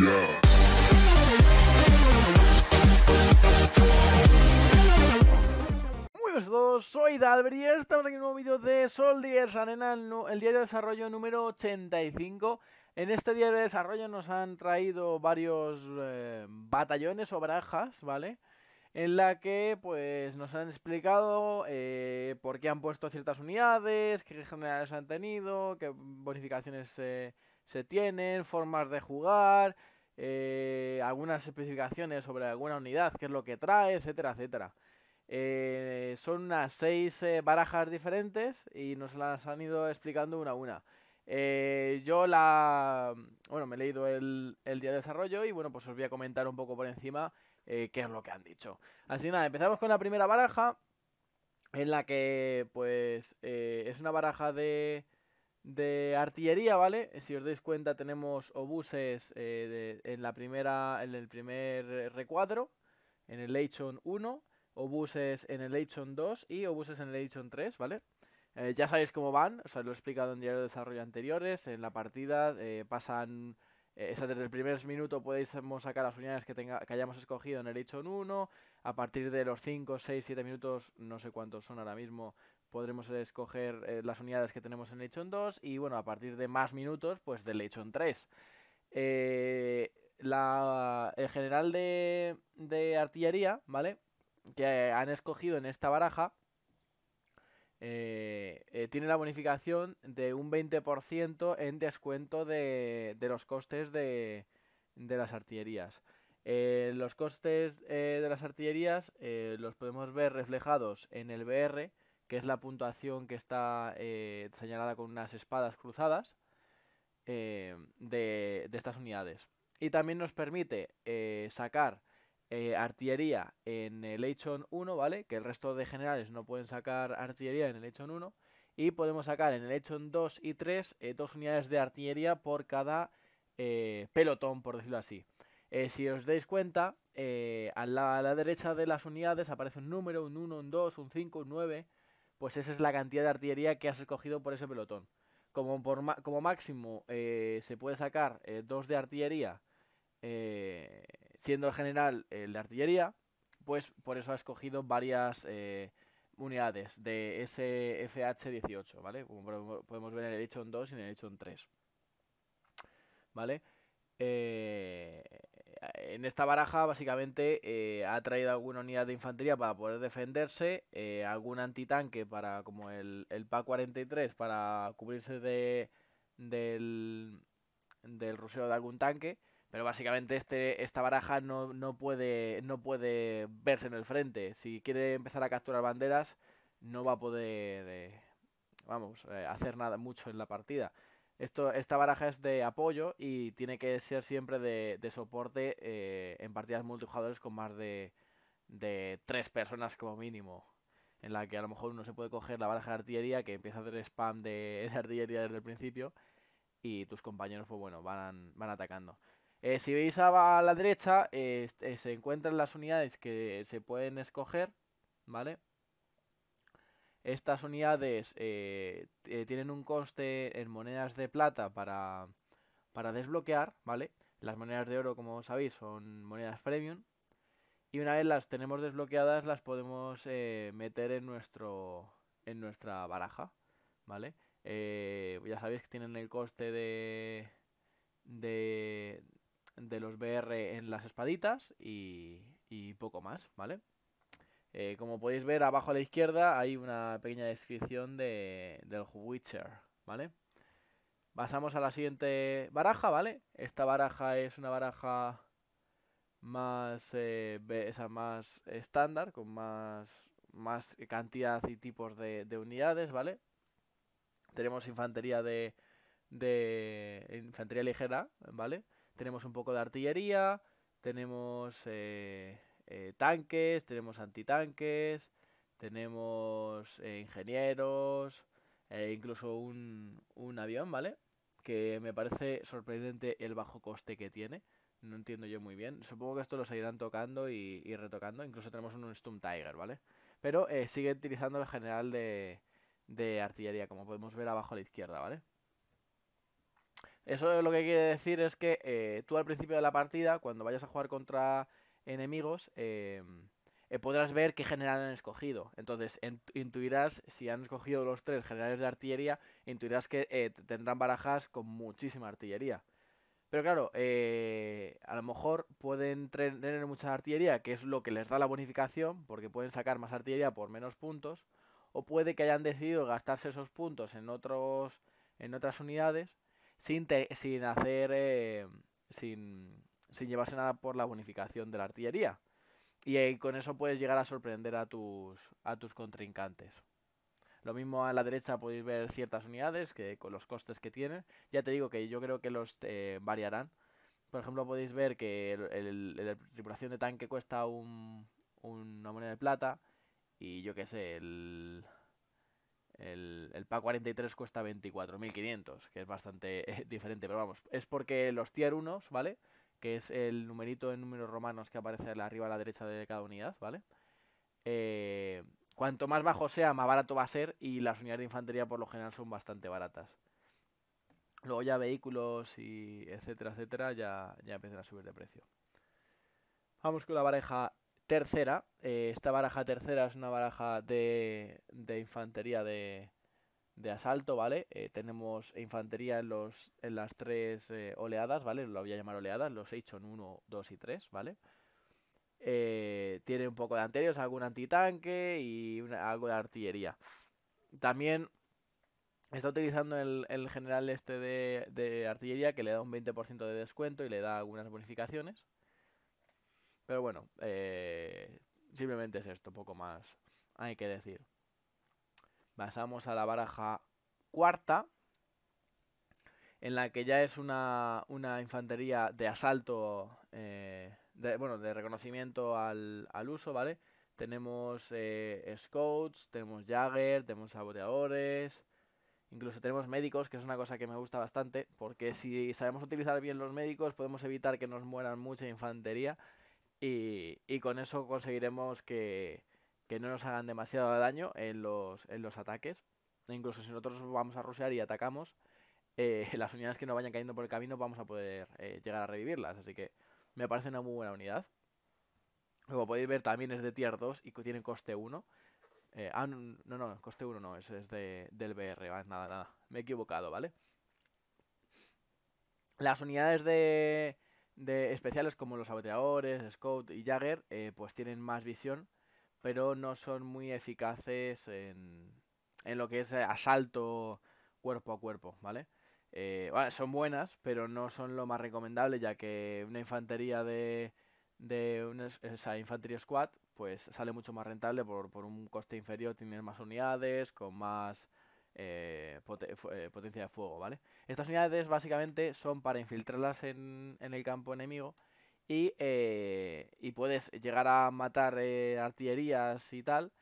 Muy buenos soy Dalber y estamos aquí en un nuevo vídeo de Soldiers Arena, el día de desarrollo número 85. En este día de desarrollo nos han traído varios eh, batallones o barajas, ¿vale? en la que pues nos han explicado eh, por qué han puesto ciertas unidades, qué generales han tenido, qué bonificaciones eh, se tienen, formas de jugar, eh, algunas especificaciones sobre alguna unidad, qué es lo que trae, etcétera, etcétera. Eh, son unas seis eh, barajas diferentes y nos las han ido explicando una a una. yo la... Bueno, me he leído el, el, día de desarrollo y bueno, pues os voy a comentar un poco por encima qué es lo que han dicho. Así nada, empezamos con la primera baraja en la que pues es una baraja de de artillería, ¿vale? Si os dais cuenta tenemos obuses eh, en, la primera, en el primer recuadro, en el Leichon 1, obuses en el Leichon 2 y obuses en el Leichon 3, ¿vale? Eh, ya sabéis cómo van, os lo he explicado en diario de desarrollo anteriores, en la partida eh, pasan... desde el primer minuto podéis sacar las unidades que, hayamos escogido en el HON 1, a partir de los 5, 6, 7 minutos, no sé cuántos son ahora mismo, podremos escoger eh, las unidades que tenemos en Lechon 2 y bueno, a partir de más minutos, pues de Lechon 3. Eh, la, el general de, artillería, ¿vale? Que han escogido en esta baraja, eh, eh, tiene la bonificación de un 20% en descuento de, los costes de, de las artillerías. los costes de las artillerías los podemos ver reflejados en el BR, que es la puntuación que está eh, señalada con unas espadas cruzadas eh, de, estas unidades. Y también nos permite eh, sacar artillería en el h 1, ¿vale? Que el resto de generales no pueden sacar artillería en el HON 1. Y podemos sacar en el HON 2 y 3 dos unidades de artillería por cada pelotón, por decirlo así. si os dais cuenta, a la, a la derecha de las unidades aparece un número, un 1, un 2, un 5, un 9 pues esa es la cantidad de artillería que has escogido por ese pelotón. Como, como máximo eh, se puede sacar eh, dos de artillería, eh, siendo el general el de artillería, pues por eso ha escogido varias unidades de ese FH-18, ¿vale? Como podemos ver en el en 2 y en el en 3. ¿Vale? Eh, eh, en esta baraja básicamente eh, ha traído alguna unidad de infantería para poder defenderse, eh, algún antitanque para como el, el PA-43 para cubrirse del, del de algún tanque, pero básicamente este, esta baraja no, no, puede, no puede verse en el frente. Si quiere empezar a capturar banderas no va a poder, vamos, hacer nada mucho en la partida esta baraja es de apoyo y tiene que ser siempre de, soporte eh, en partidas multijugadores con más de, de tres personas como mínimo. En la que a lo mejor uno se puede coger la baraja de artillería que empieza a hacer spam de, artillería desde el principio y tus compañeros, pues bueno, van, van atacando. Eh, si veis a la derecha, eh, se encuentran las unidades que se pueden escoger, ¿vale? Estas unidades eh, eh, tienen un coste en monedas de plata para, desbloquear, ¿vale? Las monedas de oro, como sabéis, son monedas premium. Y una vez las tenemos desbloqueadas, las podemos eh, meter en, nuestro, en nuestra baraja, ¿vale? ya sabéis que tienen el coste de, de, los BR en las espaditas y, y poco más, ¿vale? Eh, como podéis ver, abajo a la izquierda hay una pequeña descripción del Witcher, ¿vale? Pasamos a la siguiente baraja, ¿vale? Esta baraja es una baraja más, esa eh, más estándar, con más, más cantidad y tipos de, unidades, ¿vale? Tenemos infantería de, de infantería ligera, ¿vale? Tenemos un poco de artillería, tenemos... Eh, eh, tanques, tenemos antitanques, tenemos eh, ingenieros, eh, incluso un, un avión, ¿vale? Que me parece sorprendente el bajo coste que tiene. No entiendo yo muy bien. Supongo que esto lo seguirán tocando y, retocando. Incluso tenemos un Stump Tiger, ¿vale? Pero sigue utilizando el general de, de, artillería, como podemos ver abajo a la izquierda, ¿vale? Eso lo que quiere decir es que tú al principio de la partida, cuando vayas a jugar contra enemigos, eh, eh, podrás ver qué general han escogido. Entonces, intuirás, si han escogido los tres generales de artillería, intuirás que eh, tendrán barajas con muchísima artillería. Pero claro, a lo mejor pueden tener mucha artillería, que es lo que les da la bonificación, porque pueden sacar más artillería por menos puntos, o puede que hayan decidido gastarse esos puntos en otros en otras unidades sin, sin hacer sin sin llevarse nada por la bonificación de la artillería. Y, con eso puedes llegar a sorprender a tus, a tus contrincantes. Lo mismo a la derecha podéis ver ciertas unidades que con los costes que tienen. Ya te digo que yo creo que los eh, variarán. Por ejemplo, podéis ver que la tripulación de tanque cuesta un, una moneda de plata. Y yo qué sé, el, el, el PA 43 cuesta 24.500, que es bastante eh, diferente. Pero vamos, es porque los tier 1, ¿vale? que es el numerito en números romanos que aparece arriba a la derecha de cada unidad, ¿vale? Eh, cuanto más bajo sea, más barato va a ser y las unidades de infantería por lo general son bastante baratas. Luego ya vehículos y etcétera, etcétera, ya, ya empiezan a subir de precio. Vamos con la baraja tercera. Eh, esta baraja tercera es una baraja de, de infantería de, de asalto, ¿vale? Eh, tenemos infantería en, los, en las tres eh, oleadas, ¿vale? Lo voy a llamar oleadas, los he hecho en 1, 2 y 3, ¿vale? Eh, tiene un poco de anteriores, algún antitanque y algo de artillería. También está utilizando el, general este de, de, artillería que le da un 20% de descuento y le da algunas bonificaciones. Pero bueno, simplemente es esto, poco más hay que decir. Pasamos a la baraja cuarta, en la que ya es una, infantería de asalto, eh, bueno, de reconocimiento al, uso, ¿vale? Tenemos eh, scouts, tenemos jagger, tenemos saboteadores, incluso tenemos médicos, que es una cosa que me gusta bastante, porque si sabemos utilizar bien los médicos podemos evitar que nos mueran mucha infantería y, y con eso conseguiremos que, que no nos hagan demasiado daño en los, ataques. E incluso si nosotros vamos a rusear y atacamos, eh, las unidades que no vayan cayendo por el camino vamos a poder eh, llegar a revivirlas. Así que me parece una muy buena unidad. Como podéis ver, también es de tier 2 y tiene coste 1. Eh, ah, no, no, coste 1 no, es, es de, del BR, nada, nada. Me he equivocado, ¿vale? Las unidades de, de especiales como los saboteadores, Scout y Jagger, pues tienen más visión pero no son muy eficaces en, en lo que es eh, asalto cuerpo a cuerpo, ¿vale? Eh, son buenas, pero no son lo más recomendable, ya que una infantería de, de una, infantería squad, pues sale mucho más rentable por, por un coste inferior, tienes más unidades, con más eh, potencia de fuego, ¿vale? Estas unidades básicamente son para infiltrarlas en el campo enemigo eh, y, puedes llegar a matar eh, artillerías y tal.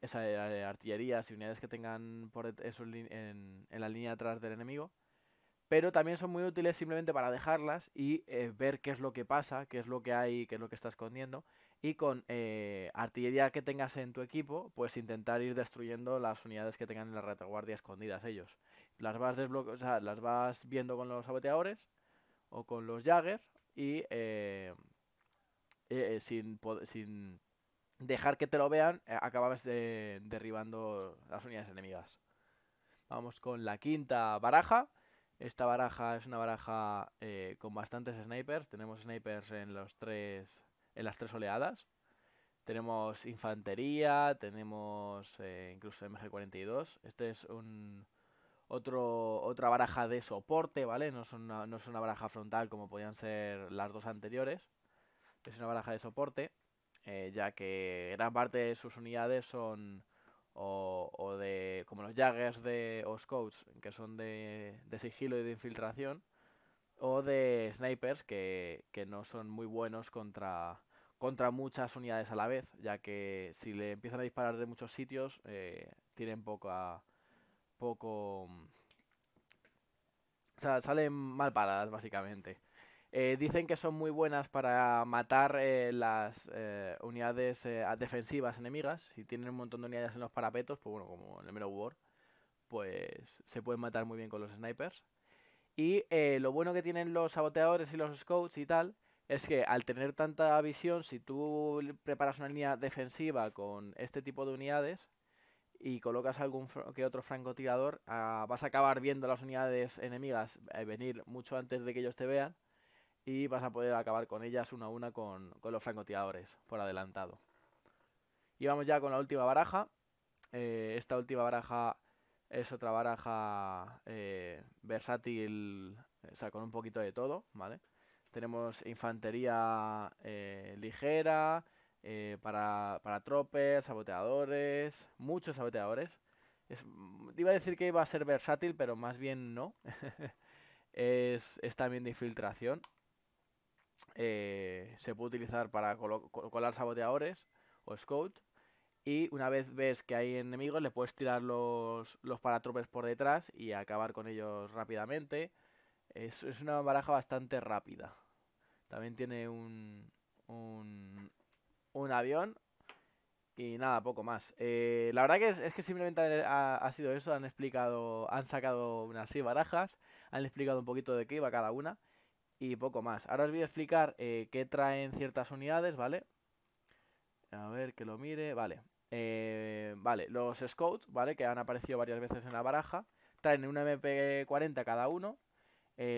Esa, eh, artillerías y unidades que tengan por en, la línea atrás del enemigo pero también son muy útiles simplemente para dejarlas y ver qué es lo que pasa, qué es lo que hay, qué es lo que está escondiendo. Y con artillería que tengas en tu equipo, pues intentar ir destruyendo las unidades que tengan en la retaguardia escondidas ellos. Las vas, o sea, las vas viendo con los saboteadores o con los jaggers y eh, eh, sin, dejar que te lo vean, eh, acababas de, derribando las unidades enemigas. Vamos con la quinta baraja. Esta baraja es una baraja con bastantes snipers. Tenemos snipers en, los tres, en las tres oleadas. Tenemos infantería, tenemos incluso MG42. Este es un, otro, otra baraja de soporte, ¿vale? No, son es una baraja frontal como podían ser las dos anteriores. Es una baraja de soporte, eh, ya que gran parte de sus unidades son o, de como los Jaggers de o que son de, sigilo y de infiltración, o de Snipers, que, que no son muy buenos contra, contra muchas unidades a la vez, ya que si le empiezan a disparar de muchos sitios, eh, tienen poca poco... Mm, o sea, salen mal paradas, básicamente. Eh, dicen que son muy buenas para matar eh, las eh, unidades defensivas enemigas. Si tienen un montón de unidades en los parapetos, pues bueno, como en el Mero War, pues se pueden matar muy bien con los snipers. Y lo bueno que tienen los saboteadores y los scouts y tal es que al tener tanta visión, si tú preparas una línea defensiva con este tipo de unidades, y colocas algún que otro francotirador, ah, vas a acabar viendo las unidades enemigas eh, venir mucho antes de que ellos te vean y vas a poder acabar con ellas una a una con, los francotiradores por adelantado. Y vamos ya con la última baraja. Eh, esta última baraja es otra baraja eh, versátil, o sea, con un poquito de todo, ¿vale? Tenemos infantería ligera, eh, para, para saboteadores, muchos saboteadores. Mm, iba a decir que iba a ser versátil, pero más bien no. es, también de infiltración. Eh, se puede utilizar para colar saboteadores o scout. Y una vez ves que hay enemigos, le puedes tirar los, los paratropes por detrás y acabar con ellos rápidamente. Es, es una baraja bastante rápida. También tiene un, un un avión y nada, poco más. Eh, la verdad que es, que simplemente ha, sido eso, han explicado, han sacado unas barajas, han explicado un poquito de qué iba cada una y poco más. Ahora os voy a explicar eh, qué traen ciertas unidades, ¿vale? A ver, que lo mire, vale. Eh, vale, los scouts, ¿vale? Que han aparecido varias veces en la baraja. Traen un MP40 cada uno,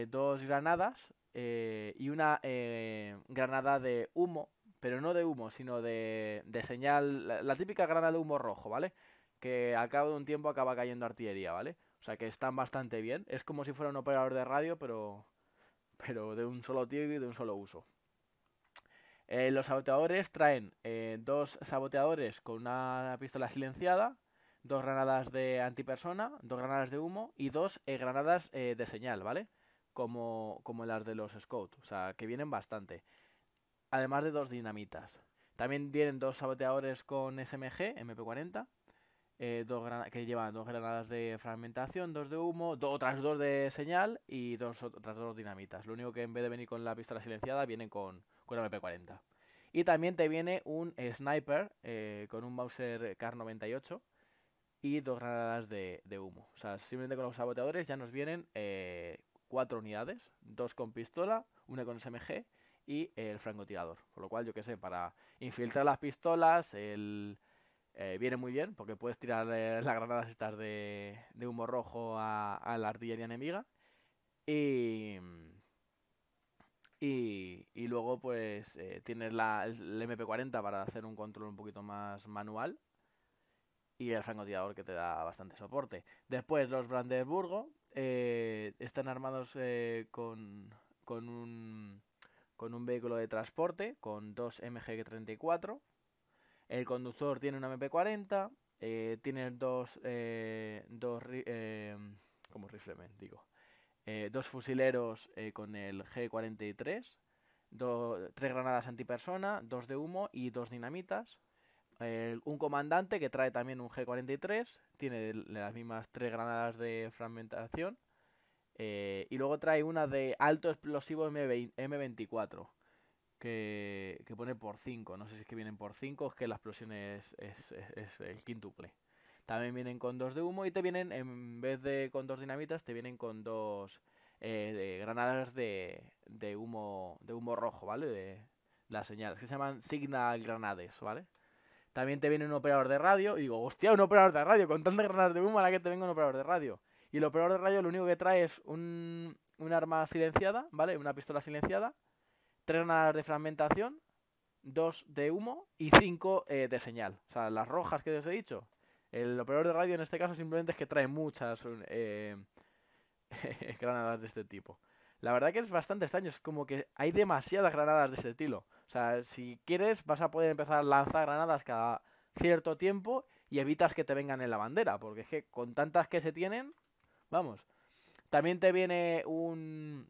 dos granadas y una granada de humo, pero no de humo, sino de, señal, la, típica granada de humo rojo, ¿vale? Que al cabo de un tiempo acaba cayendo artillería, ¿vale? O sea que están bastante bien, es como si fuera un operador de radio, pero, pero de un solo tiro y de un solo uso. Eh, los saboteadores traen eh, dos saboteadores con una pistola silenciada, dos granadas de antipersona, dos granadas de humo y dos eh, granadas de señal, ¿vale? Como, como las de los scouts, o sea, que vienen bastante además de dos dinamitas. También tienen dos saboteadores con SMG, MP40, eh, dos que llevan dos granadas de fragmentación, dos de humo, otras dos de señal y dos, otras dos dinamitas. Lo único que en vez de venir con la pistola silenciada, vienen con, con MP40. Y también te viene un sniper eh, con un Mauser Kar 98 y dos granadas de, humo. O sea, simplemente con los saboteadores ya nos vienen eh, cuatro unidades, dos con pistola, una con SMG y el francotirador. Por lo cual, yo que sé, para infiltrar las pistolas, el, eh, viene muy bien porque puedes tirar eh, las granadas estas de, humo rojo a, la artillería enemiga. Y, y, luego, pues, eh, tienes el MP40 para hacer un control un poquito más manual. Y el francotirador que te da bastante soporte. Después, los Brandenburgo están armados con, con un con un vehículo de transporte, con dos MG34. El conductor tiene una MP40, eh, tiene dos, eh, dos eh, como digo, dos fusileros con el G43, tres granadas antipersona, dos de humo y dos dinamitas. un comandante que trae también un G43, tiene las mismas tres granadas de fragmentación eh, y luego trae una de alto explosivo m 24 Que, pone por 5. No sé si es que vienen por 5 o es que la explosión es, es, es, el quíntuple. También vienen con dos de humo y te vienen, en vez de con dos dinamitas, te vienen con dos eh, granadas de, de, humo de humo rojo, ¿vale? De las señales, que se llaman Signal Granades, ¿vale? También te viene un operador de radio y digo, hostia, un operador de radio, con tantas granadas de humo, para que te venga un operador de radio? Y el operador de radio lo único que trae es un, un arma silenciada, ¿vale? Una pistola silenciada, tres granadas de fragmentación, dos de humo y cinco eh, de señal. O sea, las rojas que os he dicho. El operador de radio en este caso simplemente es que trae muchas eh, granadas de este tipo. La verdad que es bastante extraño, es como que hay demasiadas granadas de este estilo. O sea, si quieres vas a poder empezar a lanzar granadas cada cierto tiempo y evitas que te vengan en la bandera, porque es que con tantas que se tienen, Vamos. También te viene un,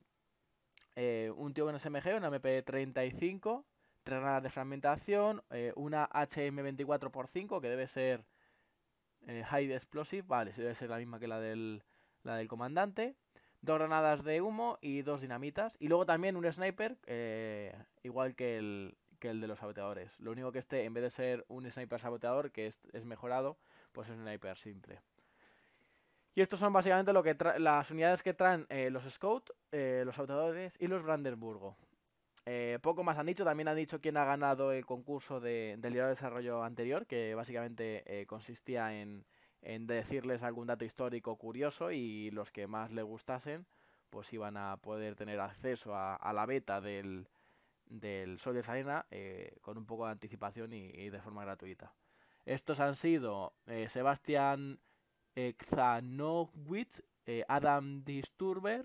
eh, un tío con SMG, una MP35, tres granadas de fragmentación, eh, una HM24x5 que debe ser eh, High Explosive, vale, debe ser la misma que la del, la del comandante, dos granadas de humo y dos dinamitas, y luego también un sniper eh, igual que el, que el de los saboteadores. Lo único que esté en vez de ser un sniper saboteador, que es, es mejorado, pues es un sniper simple. Y estos son básicamente lo que las unidades que traen eh, los Scout, eh, los autoradores y los Brandenburgo. Eh, poco más han dicho, también han dicho quién ha ganado el concurso del libro de desarrollo anterior, que básicamente consistía en, decirles algún dato histórico curioso y los que más le gustasen, pues iban a poder tener acceso a, la beta del, Sol de Salena con un poco de anticipación y, de forma gratuita. Estos han sido Sebastián Xanowitz, eh, Adam Disturber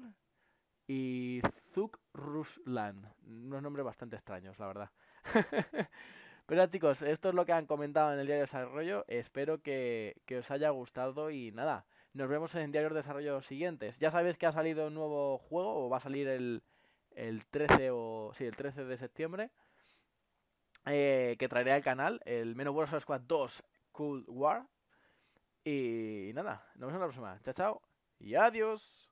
y Zuk Ruslan. Unos nombres bastante extraños, la verdad. Pero chicos, esto es lo que han comentado en el diario desarrollo. Espero que, os haya gustado y nada, nos vemos en diarios de desarrollo siguientes. Ya sabéis que ha salido un nuevo juego o va a salir el, el 13 o sí, el 13 de septiembre. Eh, que traeré al canal, el Menos War Squad 2 Cold War. Y nada, nos vemos en la próxima. Chao, chao y adiós.